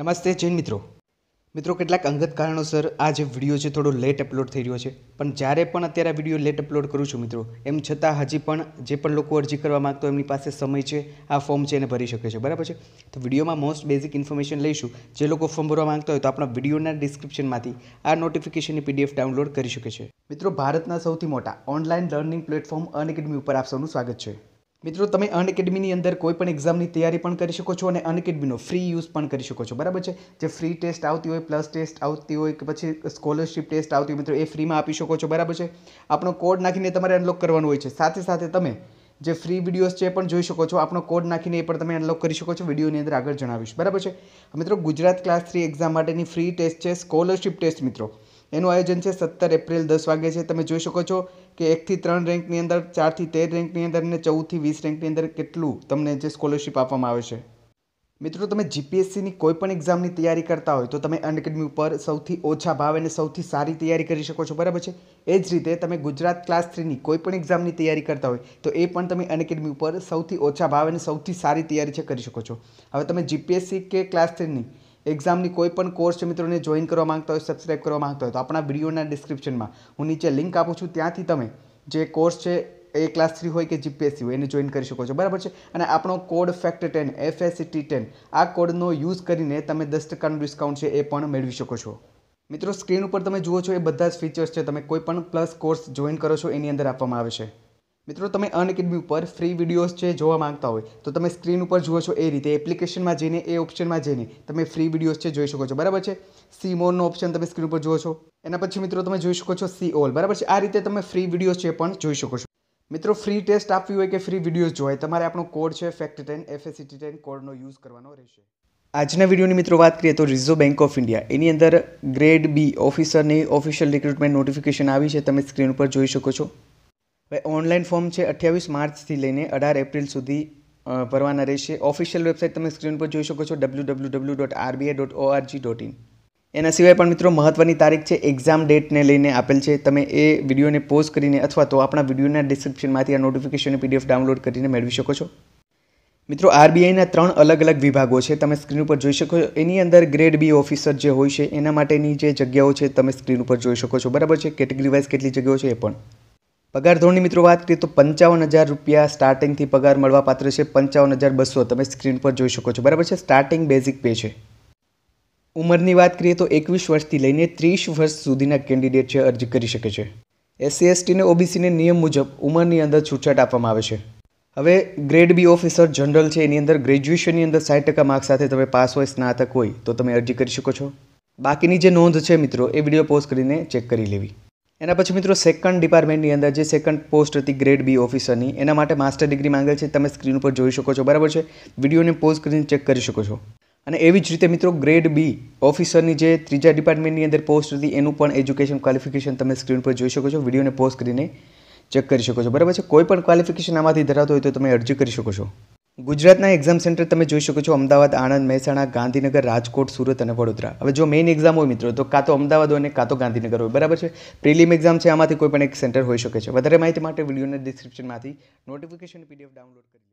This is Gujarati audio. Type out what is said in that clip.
નમસ્તે જૈન મિત્રો મિત્રો કેટલાક અંગત કારણોસર આ જે વિડીયો છે થોડો લેટ અપલોડ થઈ રહ્યો છે પણ જ્યારે પણ અત્યારે આ વિડીયો લેટ અપલોડ કરું છું મિત્રો એમ છતાં હજી પણ જે પણ લોકો અરજી કરવા માગતો એમની પાસે સમય છે આ ફોર્મ છે એને ભરી શકે છે બરાબર છે તો વિડીયોમાં મોસ્ટ બેઝિક ઇન્ફોર્મેશન લઈશું જે લોકો ફોર્મ ભરવા માગતા હોય તો આપણા વિડીયોના ડિસ્ક્રિપ્શનમાંથી આ નોટિફિકેશનની પીડીએફ ડાઉનલોડ કરી શકે છે મિત્રો ભારતના સૌથી મોટા ઓનલાઈન લર્નિંગ પ્લેટફોર્મ અન ઉપર આપ સૌનું સ્વાગત છે મિત્રો તમે અન અંદર કોઈ પણ એક્ઝામની તૈયારી પણ કરી શકો છો અને અન ફ્રી યુઝ પણ કરી શકો છો બરાબર છે જે ફ્રી ટેસ્ટ આવતી હોય પ્લસ ટેસ્ટ આવતી હોય કે પછી સ્કોલરશિપ ટેસ્ટ આવતી હોય મિત્રો એ ફ્રીમાં આપી શકો છો બરાબર છે આપણો કોડ નાખીને તમારે અનલોક કરવાનું હોય છે સાથે સાથે તમે જે ફ્રી વિડીયોઝ છે એ પણ જોઈ શકો છો આપણો કોડ નાખીને એ પણ તમે અનલોક કરી શકો છો વિડીયોની અંદર આગળ જણાવીશ બરાબર છે મિત્રો ગુજરાત ક્લાસ થ્રી એક્ઝામ માટેની ફ્રી ટેસ્ટ છે સ્કોલરશિપ ટેસ્ટ મિત્રો એનું આયોજન છે સત્તર એપ્રિલ દસ વાગે છે તમે જોઈ શકો છો કે એકથી ત્રણ રેન્કની અંદર ચારથી તેર રેન્કની અંદર અને ચૌદથી વીસ રેન્કની અંદર કેટલું તમને જે સ્કોલરશિપ આપવામાં આવે છે મિત્રો તમે જીપીએસસીની કોઈ પણ એક્ઝામની તૈયારી કરતા હોય તો તમે અનએકેડમી ઉપર સૌથી ઓછા ભાવે અને સૌથી સારી તૈયારી કરી શકો છો બરાબર છે એ જ રીતે તમે ગુજરાત ક્લાસ થ્રીની કોઈ પણ એક્ઝામની તૈયારી કરતા હોય તો એ પણ તમે અનએકેડમી ઉપર સૌથી ઓછા ભાવે અને સૌથી સારી તૈયારી છે કરી શકો છો હવે તમે જીપીએસસી કે ક્લાસ થ્રીની એક્ઝામની કોઈ પણ કોર્સ મિત્રોને જોઈન કરવા માંગતા હોય સબસ્ક્રાઈબ કરવા માંગતા હોય તો આપણા વિડીયોના ડિસ્ક્રિપ્શનમાં હું નીચે લિંક આપું છું ત્યાંથી તમે જે કોર્સ છે એ ક્લાસ થ્રી હોય કે જીપીએસસી હોય એને જોઈન કરી શકો છો બરાબર છે અને આપણો code fact ten FSCT ten આ કોડનો યુઝ કરીને તમે દસ ટકાનું ડિસ્કાઉન્ટ છે એ પણ મેળવી શકો છો મિત્રો સ્ક્રીન ઉપર તમે જુઓ છો એ બધા જ ફીચર્સ છે તમે કોઈ પણ પ્લસ કોર્સ જોઈન કરો છો એની અંદર આપવામાં આવે છે મિત્રો તમે અનએકેડમી ઉપર ફ્રી વિડીયોઝ જે જોવા માંગતા હોય તો તમે સ્ક્રીન ઉપર જુઓ છો એ રીતે એપ્લિકેશનમાં જઈને એ ઓપ્શનમાં જઈને તમે ફ્રી વિડીયોઝ છે જોઈ શકો છો બરાબર છે સી મોરનો ઓપ્શન તમે સ્ક્રીન ઉપર જુઓ છો એના પછી મિત્રો તમે જોઈ શકો છો સી ઓલ બરાબર છે આ રીતે તમે ફ્રી વિડીયોઝ છે પણ જોઈ શકો છો મિત્રો ફ્રી ટેસ્ટ આપવી હોય કે ફ્રી વિડીયોઝ જોવાય તમારે આપણો કોડ છે ફેક્ટ ટેન એફએસીટી ટેન કોડનો યુઝ કરવાનો રહેશે આજના વિડીયોની મિત્રો વાત કરીએ તો રિઝર્વ બેંક ઓફ ઇન્ડિયા એની અંદર ગ્રેડ બી ઓફિસરની ઓફિશિયલ રિક્રુટમેન્ટ નોટિફિકેશન આવી છે તમે સ્ક્રીન ઉપર જોઈ શકો છો હવે ઓનલાઈન ફોર્મ છે અઠ્યાવીસ માર્ચથી લઈને અઢાર એપ્રિલ સુધી ભરવાના રહેશે ઓફિશિયલ વેબસાઇટ તમે સ્ક્રીન પર જોઈ શકો છો W W W dot RBI dot ORG dot in એના સિવાય પણ મિત્રો મહત્ત્વની તારીખ છે એક્ઝામ ડેટને લઈને આપેલ છે તમે એ વિડીયોને પોઝ કરીને અથવા તો આપણા વિડીયોના ડિસ્ક્રિપ્શનમાંથી આ નોટિફિકેશન પીડીએફ ડાઉનલોડ કરીને મેળવી શકો છો મિત્રો આરબીઆઈના ત્રણ અલગ અલગ વિભાગો છે તમે સ્ક્રીન ઉપર જોઈ શકો છો એની અંદર ગ્રેડ બી ઓફિસર જે હોય છે એના માટેની જે જગ્યાઓ છે તમે સ્ક્રીન ઉપર જોઈ શકો છો બરાબર છે કેટેગરી વાઇઝ કેટલી જગ્યાઓ છે એ પણ પગાર ધોરણની મિત્રો વાત કરીએ તો પંચાવન હજાર રૂપિયા સ્ટાર્ટિંગથી પગાર મળવા પાત્ર છે પંચાવન હજાર બસો તમે સ્ક્રીન પર જોઈ શકો છો બરાબર છે સ્ટાર્ટિંગ બેઝિક પે છે ઉંમરની વાત કરીએ તો એકવીસ વર્ષથી લઈને ત્રીસ વર્ષ સુધીના કેન્ડિડેટ છે અરજી કરી શકે છે એસસી એસટીને ઓબીસીને નિયમ મુજબ ઉંમરની અંદર છૂટછાટ આપવામાં આવે છે હવે ગ્રેડ બી ઓફિસર જનરલ છે એની અંદર ગ્રેજ્યુએશનની અંદર સાઠ ટકા માર્ક સાથે તમે પાસ હોય સ્નાતક હોય તો તમે અરજી કરી શકો છો બાકીની જે નોંધ છે મિત્રો એ વિડીયો પોઝ કરીને ચેક કરી લેવી એના પછી મિત્રો સેકન્ડ ડિપાર્ટમેન્ટની અંદર જે સેકન્ડ પોસ્ટ હતી ગ્રેડ બી ઓફિસરની એના માટે માસ્ટર ડિગ્રી માંગે છે તમે સ્ક્રીન ઉપર જોઈ શકો છો બરાબર છે વિડીયોને પોઝ કરીને ચેક કરી શકો છો અને એવી જ રીતે મિત્રો ગ્રેડ બી ઓફિસરની જે ત્રીજા ડિપાર્ટમેન્ટની અંદર પોસ્ટ હતી એનું પણ એજ્યુકેશન ક્વોલિફિકેશન તમે સ્ક્રીન પર જોઈ શકો છો વિડીયોને પોઝ કરીને ચેક કરી શકો છો બરાબર છે કોઈ પણ ક્વોલિફિકેશન આમાંથી ધરાવતો હોય તો તમે અરજી કરી શકો છો ગુજરાતના એક્ઝામ સેન્ટર તમે જોઈ શકો છો અમદાવાદ આણંદ મહેસાણા ગાંધીનગર રાજકોટ સુરત અને વડોદરા હવે જો મેઇન એક્ઝામ હોય મિત્રો તો કાં તો અમદાવાદ હોય અને કાં તો ગાંધીનગર હોય બરાબર છે પ્રિલિમ એક્ઝામ છે આમાંથી કોઈ પણ એક સેન્ટર હોઈ શકે છે વધારે માહિતી માટે વિડીયોના ડિસ્ક્રિપ્શનમાંથી નોટિફિકેશન પીડીએફ ડાઉનલોડ કરી